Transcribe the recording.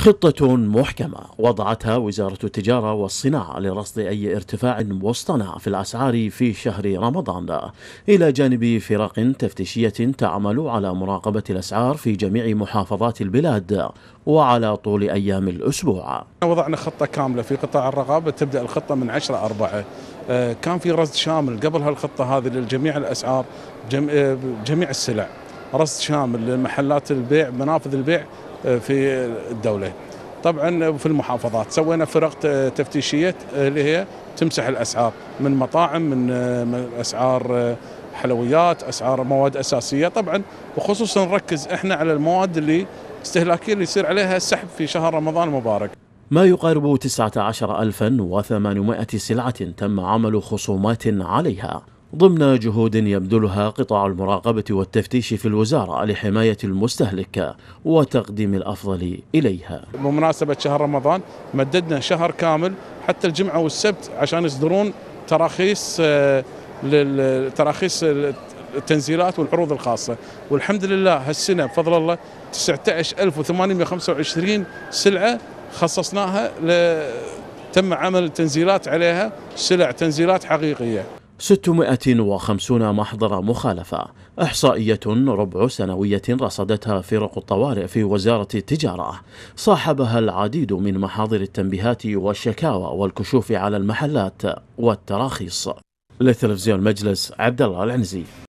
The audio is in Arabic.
خطة محكمة وضعتها وزارة التجارة والصناعة لرصد أي ارتفاع مصطنع في الأسعار في شهر رمضان إلى جانب فرق تفتيشية تعمل على مراقبة الأسعار في جميع محافظات البلاد وعلى طول أيام الأسبوع وضعنا خطة كاملة في قطاع الرقابة تبدأ الخطة من 10 أربعة آه، كان في رصد شامل قبل هالخطة هذه لجميع الأسعار آه، جميع السلع رصد شامل لمحلات البيع منافذ البيع في الدوله. طبعا في المحافظات سوينا فرق تفتيشيه آه، اللي هي تمسح الاسعار من مطاعم من آه، اسعار آه، حلويات اسعار مواد اساسيه طبعا وخصوصا نركز احنا على المواد اللي استهلاكيه اللي يصير عليها السحب في شهر رمضان المبارك ما يقارب 19800 سلعة تم عمل خصومات عليها ضمن جهود يبذلها قطاع المراقبة والتفتيش في الوزارة لحماية المستهلك وتقديم الأفضل إليها بمناسبة شهر رمضان مددنا شهر كامل حتى الجمعة والسبت عشان يصدرون تراخيص آه، تراخيص التنزيلات والعروض الخاصة والحمد لله هالسنة بفضل الله 19825 سلعة خصصناها تم عمل تنزيلات عليها سلع تنزيلات حقيقية 650 محضر مخالفة إحصائية ربع سنوية رصدتها فرق الطوارئ في وزارة التجارة صاحبها العديد من محاضر التنبيهات والشكاوى والكشوف على المحلات والتراخيص لتلفزيون مجلس عبد الله العنزي